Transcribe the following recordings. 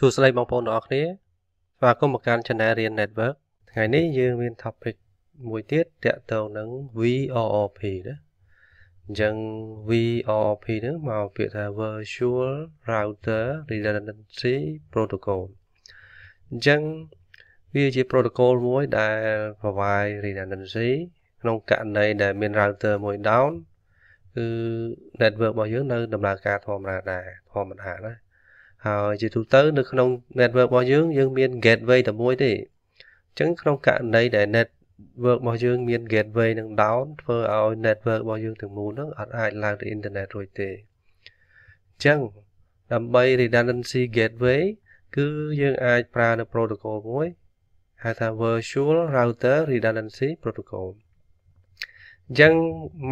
សួស្តីបងប្អូនទាំងអស់គ្នាស្វាគមន៍មកកាន់ Channel Rian Network ថ្ងៃនេះយើងមាន topic មួយទៀតតាក់ទងនឹង VOOP ណាអញ្ចឹង VOOP ហ្នឹងមកពាក្យថា Virtual Router Redundancy Protocol អញ្ចឹងវាជា protocol មួយដែល provide redundancy ក្នុងករណីដែលមាន router មួយ down គឺ network របស់យើងនៅដំណើរការធម្មតាធម្មតាណាហើយជាទូទៅនៅក្នុង network របស់យើងយើងមាន gateway តែមួយទេអញ្ចឹងក្នុងករណីដែល net work របស់យើងមាន gateway នឹង down ធ្វើឲ្យ network របស់យើងទាំងមូលហ្នឹងអត់អាចឡើងទៅ internet រួចទេអញ្ចឹងដើម្បី redundancy gateway គឺយើងអាចប្រើនៅ protocol មួយហៅថា virtual router redundancy protocol អញ្ចឹង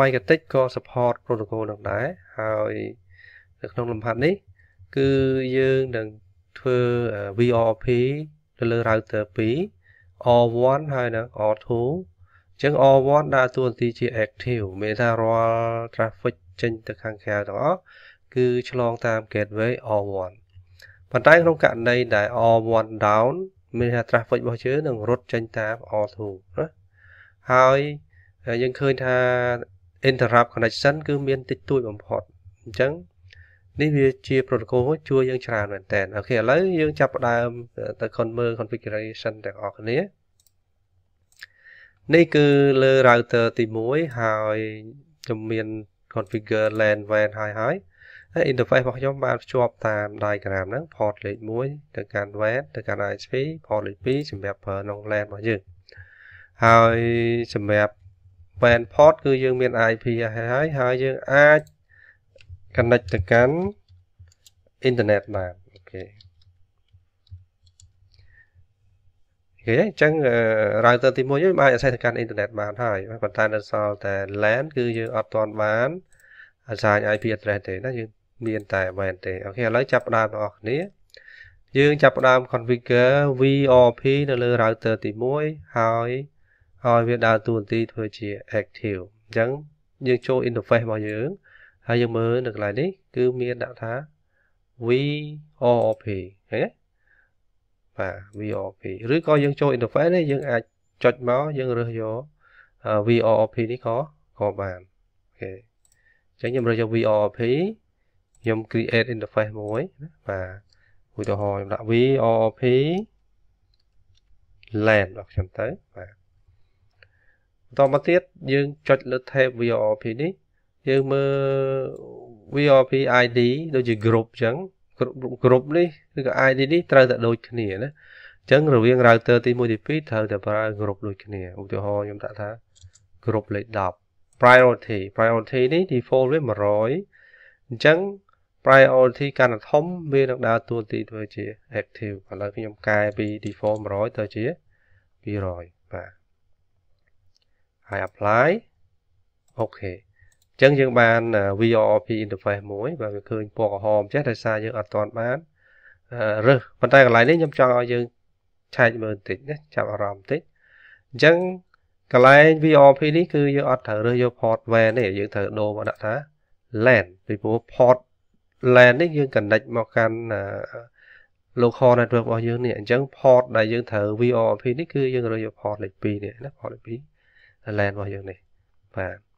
Microtik ក៏ support protocol នោះដែរ ហើយនៅក្នុងលំហាត់នេះគឺយើងនឹងធ្វើ VRP ទៅលើ router 2 R1 ហើយនឹង R2 អញ្ចឹង R1 ដើរតួនាទីជា active មានថារាល់ traffic ចេញទៅខាងក្រៅទាំងអស់គឺឆ្លងតាម gateway R1 ប៉ុន្តែក្នុងករណីដែល R1 down មានថា traffic របស់យើងនឹងរត់ចេញតាម R2 ណាហើយយើងឃើញថា interrupt connection គឺមានតិចតួចបំផុតអញ្ចឹងនេះវាជា protocol មួយជួយយើងច្រើនមែនតើអូខេឥឡូវយើងចាប់ផ្ដើមទៅ convert configuration ទាំងអស់គ្នានេះគឺលើ router ទី1ហើយខ្ញុំមាន configure LAN WAN ហើយហើយហើយ interface របស់ខ្ញុំបានភ្ជាប់តាម diagram ហ្នឹង port លេខ1ទៅកាន់ WAN ទៅកាន់ ISP port លេខ2សម្រាប់ប្រើក្នុង LAN របស់យើងហើយសម្រាប់ WAN port គឺយើងមាន IP ហើយហើយយើងអាច connect ទៅកាន់ internet បានអូខេឃើញអញ្ចឹង router ទី1យើងអាចអាស្រ័យទៅកាន់អ៊ីនធឺណិតបានហើយប៉ុន្តែនៅសល់តែ LAN គឺយើងអត់ទាន់បានអាស្រ័យ IP address ទេណាយើងមានតែ WAN ទេអូខេឥឡូវចាប់ផ្ដើមបងប្អូនគ្នាយើងចាប់ផ្ដើម configure VRP នៅលើ router ទី1ហើយហើយវាដើរតួនាទីធ្វើជា active អញ្ចឹងយើងចូល interface របស់យើងហើយយើងមើលនៅកន្លែងនេះគឺមានដាក់ថា VOP ឃើញទេបាទ VOP ឬក៏យើងចូល interface នេះយើងអាចចុចមកយើងរើសយក VOP នេះក៏ក៏បានអូខេអញ្ចឹងខ្ញុំរើសយក VOP ខ្ញុំ create interface មួយបាទឧទាហរណ៍ខ្ញុំដាក់ VOP LAN របស់ខ្ញុំទៅបាទបន្តមកទៀតយើងចុចលើ tab VOP នេះយើងមើល VRP ID ដូចជា group អញ្ចឹង group នេះឬក៏ ID នេះត្រូវតែដូចគ្នាណាអញ្ចឹងរវាង router ទី1ទី2ត្រូវតែប្រើ group ដូចគ្នាឧទាហរណ៍ខ្ញុំដាក់ថា group លេខ10 priority priority នេះ default វា100អញ្ចឹង priority កាន់តែធំវានឹងដើរតួនាទីធ្វើជា active ឥឡូវខ្ញុំកែពី default 100ទៅជា200បាទហើយ apply អូខេអញ្ចឹងយើងបាន VRP interface មួយបាទវាឃើញពណ៌ក្រហមចេះដោយសារយើងអត់ទាន់បានរើសប៉ុន្តែកន្លែងនេះខ្ញុំចង់ឲ្យយើងឆែកមើលបន្តិចណាចាប់អារម្មណ៍បន្តិចអញ្ចឹងកន្លែង VRP នេះគឺយើងអត់ត្រូវរើសយក port WAN ទេយើងត្រូវដូរមកដាក់ថា LAN ពីព្រោះ port LAN នេះយើង connect មកកាន់ local network របស់យើងនេះអញ្ចឹង port ដែលយើងត្រូវ VRP នេះគឺយើងរើសយក port លេខ2នេះណា port លេខ2 LAN របស់យើងនេះបាទ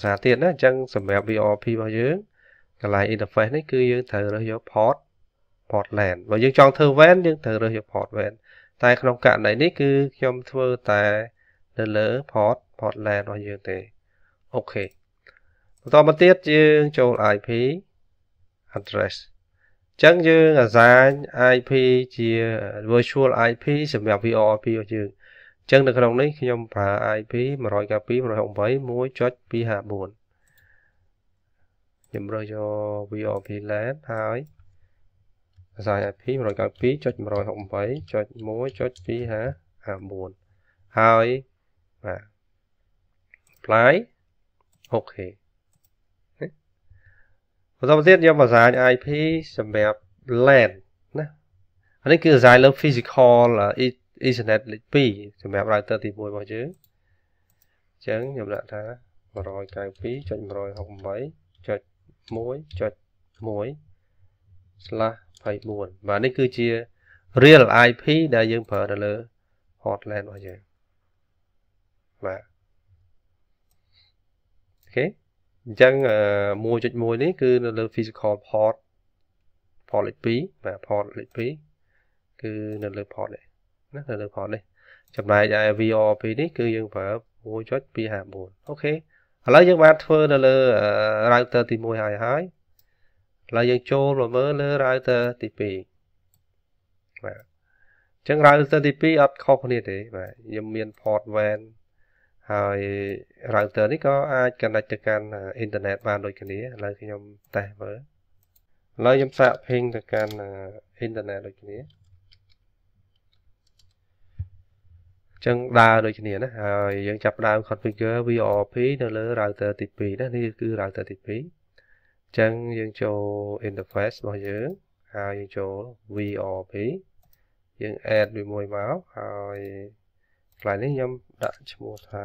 ភាសាទៀតណាអញ្ចឹងសម្រាប់ VRP របស់យើងកន្លែង interface នេះគឺយើងត្រូវរើសយក port port LAN បើយើងចង់ធ្វើ WAN យើងត្រូវរើសយក port WAN តែក្នុងករណីនេះគឺខ្ញុំធ្វើតែនៅលើ port port LAN របស់យើងទេអូខេបន្តមកទៀតយើងចូល IP address អញ្ចឹងយើងអាសាញ IP ជា virtual IP សម្រាប់ VRP របស់យើងចឹងនៅក្នុងនេះខ្ញុំប្រើ IP 192.168.254ខ្ញុំរើសយក VOP LAN ហើយអាស័យ IP 192.168.1.254ហើយបាទ apply អូខេបន្តមកទៀតខ្ញុំអាស័យ IP សម្រាប់ LAN ណាអានេះគឺអាស័យលើ physical Ethernet លេខ2សម្រាប់ router ទី1របស់យើងអញ្ចឹងខ្ញុំដាក់ថា192.168.1.1/24បាទនេះគឺជា real IP ដែលយើងប្រើទៅលើ hotline របស់យើងបាទអូខេអញ្ចឹង1.1នេះគឺនៅលើ physical port port លេខ2បាទ port លេខ2គឺនៅលើ port នេះណានៅលើផតនេះចំណែកឯ VR ពេលនេះគឺយើងប្រើ1.259អូខេឥឡូវយើងបានធ្វើនៅលើ router ទី1ហើយហើយឥឡូវយើងចូលមកមើលលើ router ទី2បាទអញ្ចឹង router ទី2អត់ខុសគ្នាទេបាទយើងមាន port WAN ហើយ router នេះក៏អាច connect ទៅកាន់ internet បានដូចគ្នាឥឡូវខ្ញុំតេស្តមើលឥឡូវខ្ញុំសាក ping ទៅកាន់ internet ដូចគ្នាចឹងដើរដូចគ្នាណាហើយយើងចាប់ដើម configure VRP នៅលើ router ទី2ណានេះគឺ router ទី2អញ្ចឹងយើងចូល interface របស់យើងហើយយើងចូល VRP យើង add វាមួយមកហើយខ្លាំងនេះខ្ញុំដាក់ឈ្មោះថា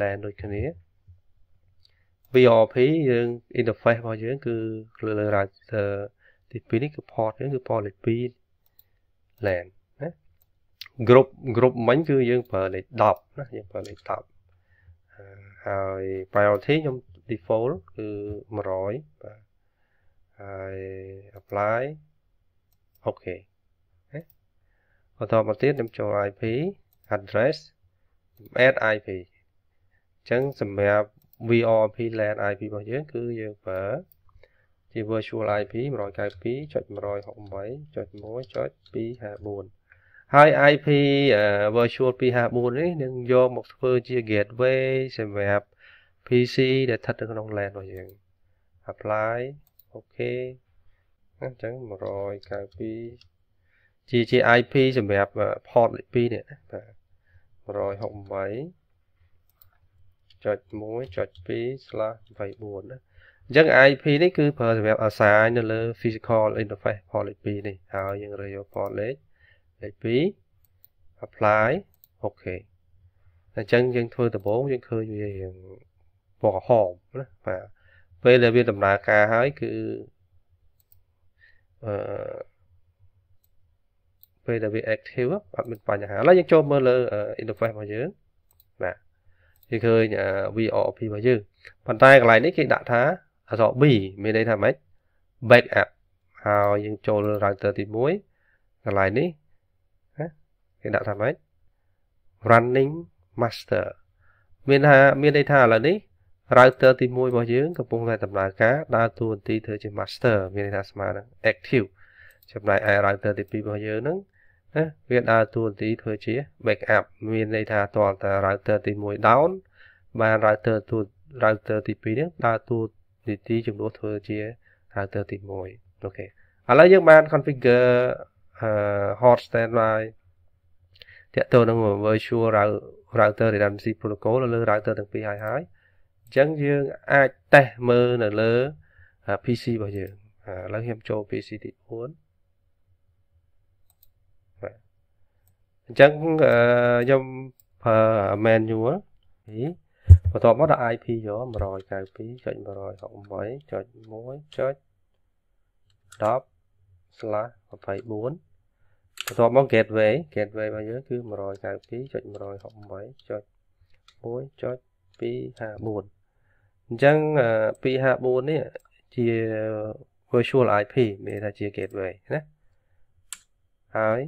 LAN ដូចគ្នា VRP យើង interface របស់យើងគឺលើ router ទី2នេះគឺ port យើងគឺ port លេខ2 LAN group group មិញគឺយើងប្រើលេខ10ណាយើងប្រើលេខ10ហើយ priority ខ្ញុំ default គឺ100បាទហើយ apply អូខេបន្តមកទៀតខ្ញុំចូល IP address add IP អញ្ចឹងសម្រាប់ VRP LAN IP របស់យើង គឺយើងប្រើជា virtual IP 192.168.1.254ហើយ IP virtual 254នេះនឹងយកមកធ្វើជា gateway សម្រាប់ PC ដែលស្ថិតនៅក្នុង LAN របស់យើង apply OK អញ្ចឹង192ជាជា IP សម្រាប់ port លេខ2នេះណាបាទ168.1.2/24ណាអញ្ចឹង IP នេះគឺប្រើសម្រាប់អាសាយនៅលើ physical interface port លេខ2នេះហើយយើងរើយក port លេខលេខ2 apply អូខេអញ្ចឹងយើងធ្វើដំបូងយើងឃើញវារៀងពណ៌ក្រហមណាបាទពេលដែលវាដំណើរការហើយគឺអឺពេលដែលវា active អត់មានបញ្ហាឥឡូវយើងចូលមើលលើ interface របស់យើងបាទគេឃើញ VOP របស់យើងប៉ុន្តែកន្លែងនេះគេដាក់ថាអក្សរ B មានន័យថាម៉េច back up ហើយយើងចូល router ទី1កន្លែងនេះគេដាក់ថាម៉េច running master មានថាមានន័យថាឥឡូវនេះ router ទី1របស់យើងកំពុងតែដំណើរការដើរតួនាទីធ្វើជា master មានន័យថាស្មើនឹង active ចំណែកឯ router ទី2របស់យើងហ្នឹងណាវាដើរតួនាទីធ្វើជា backup មានន័យថាតើតា router ទី1 down បាន router ទូ router ទី2ហ្នឹងដើរតួនាទីជំនួសធ្វើជា router ទី1អូខេឥឡូ w យើងបាន configure អឺ hot standby តកតនឹង virtual router redundancy protocol លើ router ទាំងពីរហើយហើយអញ្ចឹងយើងអាចតេស្តមើលនៅលើ PC របស់យើងឥឡូវខ្ញុំចូល PC ទី4អញ្ចឹងខ្ញុំប្រើ manual បន្ទាប់មកដាក់ IP យក192.168.1.10/24បន្ទាប់មក gateway gateway របស់យើងគឺ192.168.1.254អញ្ចឹង254នេះជា virtual IP មានថាជា gateway ណាហើយ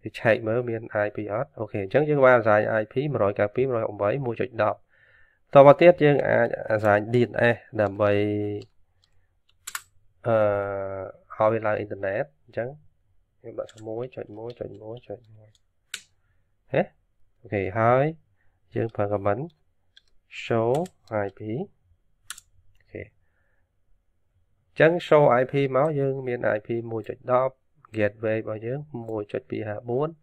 វាឆែកមើលមាន IP អត់អូខេអញ្ចឹងយើងបានអាស្រ័យ IP 192.168.1.10តទៅទៀតយើងអាចអាស្រ័យ DNS ដើម្បីអឺឲ្យវាឡើងអ៊ីនធឺណិតអញ្ចឹង các bạn có mối chuẩn mối chuẩn mối chuẩn mối hết ok hai dương phần gặp vấn số IP ចឹង show IP មកយើងមាន IP 1.10 gateway របស់យើង1.254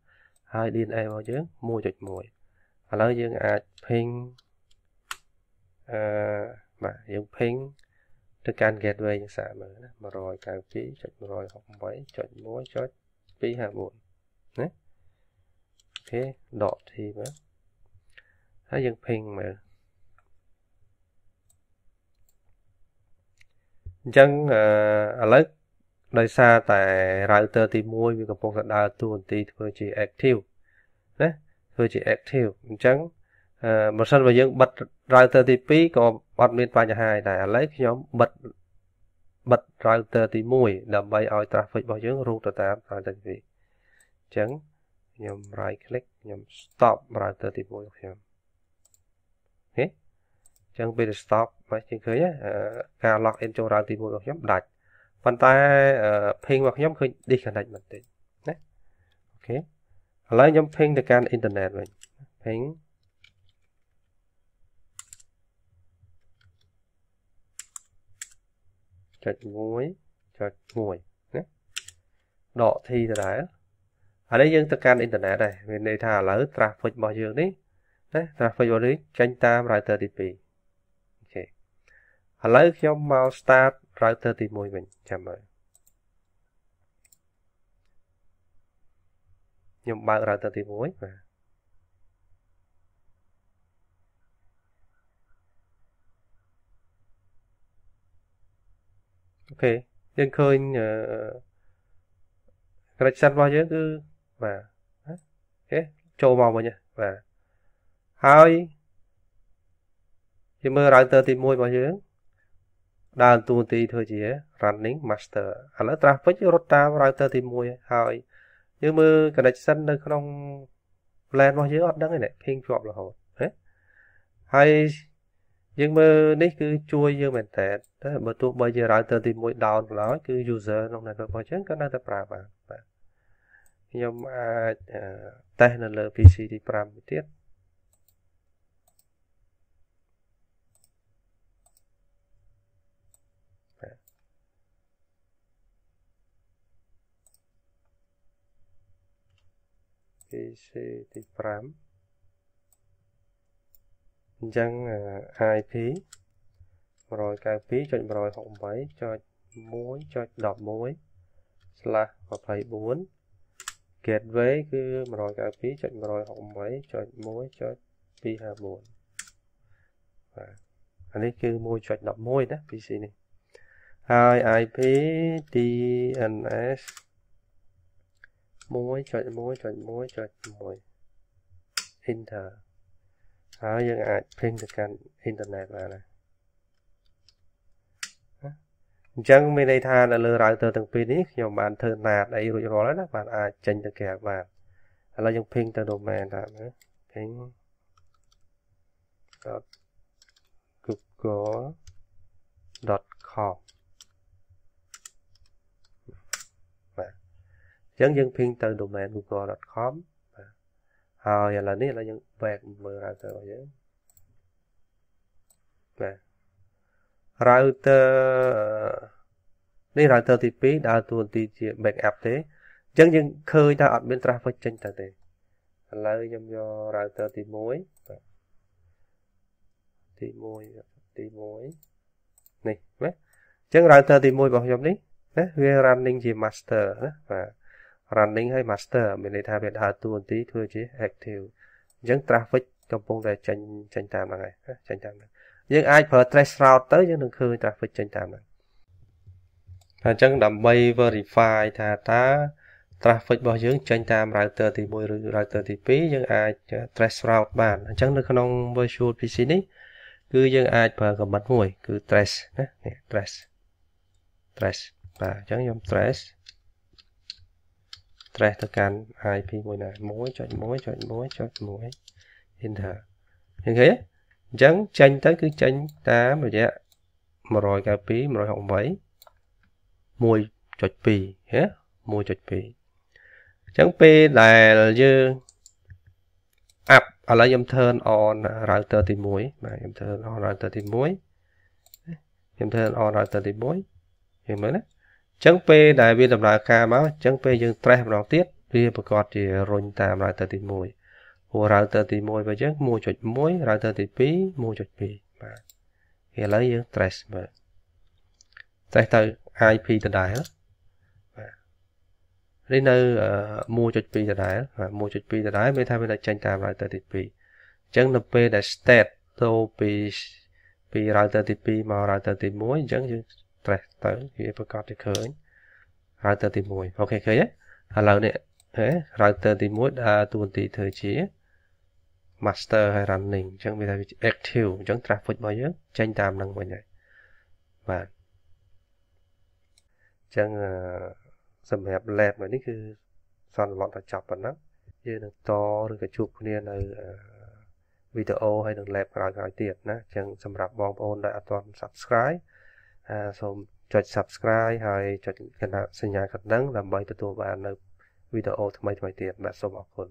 ហើយ DNA របស់យើង1.1ឥឡូវយើងអាច ping អឺបាទយើង ping ទៅកាន់ gateway mấy 168 mối 1 1254ណាអូខេដក t មកហើយយើងពេញមើលអញ្ចឹងឥឡូវដោយសារតែ router ទី1វាកំពុងតែដើរតួនាទីធ្វើជា active ណាធ្វើជា active អញ្ចឹងបើសិនបើយើងបិទ router ទី2ក៏អត់មានបញ្ហាដែរឥឡូវខ្ញុំបិទបិទ router ទី1ដើម្បីឲ្យ traffic របស់យើងរូតទៅតាម router ទី2អញ្ចឹងខ្ញុំ right click ខ្ញុំ stop router ទី1របស់ខ្ញុំអូខេអញ្ចឹងពេលទៅ stop មកជាងឃើញការ log in ចូល router ទី1របស់ខ្ញុំដាច់ប៉ុន្តែ ping របស់ខ្ញុំឃើញ disconnect បន្តិចណាអូខេឥឡូវខ្ញុំ ping ទៅកាន់ internet វិញ ping ចុច1ចុច1ណាដក T ដដែលឥឡូវយើងទៅកាន់អ៊ីនធឺណិតដែរមានន័យថាឥឡូវ traffic របស់យើងនេះណា traffic របស់នេះចេញតាម router ទី2អូខេឥឡូវខ្ញុំមក start router ទី1វិញចាំមើលខ្ញុំបើក router ទី1បាទអូខេយើងឃើញអឺ correction របស់យើងគឺបាទអូខេចូលមកវិញបាទហើយយើងមើល router ទី1របស់យើងដើរតួនាទីធ្វើជា running master ឥឡូវ traffic រត់តាម router ទី1ហើយយើងមើល connection នៅក្នុង plan របស់យើងអត់ដឹងទេ ping ជាប់រហូតហើយយើងមើលនេះគឺជួយយើងមែនតើបើទោះបីជា router ទី1 down ក៏ដោយគឺ user ក្នុង network របស់យើងក៏នៅតែប្រើបានបាទខ្ញុំអាចតេស្តនៅលើ PC ទី5មួយទៀតទី4ទី5អញ្ចឹង IP 192.168.1.11/24 gateway គឺ192.168.1.254បាទអានេះគឺ1.11ណា PC នេះហើយ IP DNS 1.1.1.1 enter ហើយយើងអាចភេងទៅកាន់អ៊ីនធឺណិតបានណាអញ្ចឹងមានន័យថានៅលើ router ទាំងពីរនេះខ្ញុំបានធ្វើណាតអីរួចរាល់ហើយណាបានអាចចេញទៅក្រៅបានឥឡូវយើងភេងទៅ domain តាមណាភេង google.com បាទអញ្ចឹងយើងភេងទៅ domain google.com ហើយឥឡូវនេះឥឡូវយើង back មើល router របស់យើងបាទ router នេះ router ទី2ដើរតួនាទីជា backup ទេអញ្ចឹងយើងឃើញថាអត់មាន traffic ចេញទៅទេឥឡូវខ្ញុំយក router ទី1បាទទី1ទី1នេះណាអញ្ចឹង router ទី1របស់ខ្ញុំនេះណាវា running ជា master ណាបាទ running ហើយ master មានន័យថាវាដើរតួនាទីធ្វើជា active អញ្ចឹង traffic កំពុងតែចេញចេញតាមហ្នឹងហើយចេញតាមហ្នឹងយើងអាចប្រើ trace route ទៅយើងនឹងឃើញ traffic ចេញតាមហ្នឹងអញ្ចឹងដើម្បី verify ថាតើ traffic របស់យើងចេញតាម router ទី1ឬ router ទី2យើងអាច trace route បានអញ្ចឹង នៅក្នុង virtual PC នេះ គឺយើងអាចប្រើ command មួយ គឺ trace ណានេះ trace trace បាទអញ្ចឹងខ្ញុំ trace trace ទៅកាន់ IP មួយណា1.1.1.1 enter ឃើញទេអញ្ចឹងចេញទៅគឺចេញតាមរយៈ192 168 1.2ហ៎1.2អញ្ចឹងពេលដែលយើង up ឥឡូវខ្ញុំ turn on router ទី1បាទខ្ញុំ turn on router ទី1ខ្ញុំ turn on router ទី1ឃើញមើលណាចឹងពេលដែលវាដំណើរការមកចឹងពេលយើង trash ម្ដងទៀតវាប្រកាសជារុញតាមរ៉ៅទ័រទី1ព្រោះរ៉ៅទ័រទី1របស់យើង1.1រ៉ៅទ័រទី2 1.2បាទឥឡូវយើង trash មើល trash ទៅ IP ដដែលបាទនេះនៅ1.2ដដែលបាទ1.2ដដែលមានថាវានៅចេញតាមរ៉ៅទ័រទី2អញ្ចឹងនៅពេលដែល state ទៅពីពី router ទី2មក router ទី1អញ្ចឹងយើង stress ទៅវាប្រកាសជាឃើញ router ទី1អូខេឃើញទេឥឡូវនេះហេ router ទី1ដើរតួនាទីធ្វើជា master ហើយ running អញ្ចឹងវាថាវា active អញ្ចឹង traffic របស់យើង ចេញតាមនឹងវិញហើយបាទអញ្ចឹងសម្រាប់ lab នេះគឺសន្និដ្ឋានថាចប់ប៉ុណ្ណឹងយើងនឹងតឬក៏ជួបគ្នានៅវីដេអូហើយនឹង lab ក្រោយៗទៀតណាអញ្ចឹងសម្រាប់បងប្អូនដែលអត់ទាន់ subscribe សូមចុច Subscribe ហើយចុចកណ្ដាសញ្ញាកណ្ដឹងដើម្បីទទួលបាននៅវីដេអូថ្មីៗទៀតបាទសូមអរគុណ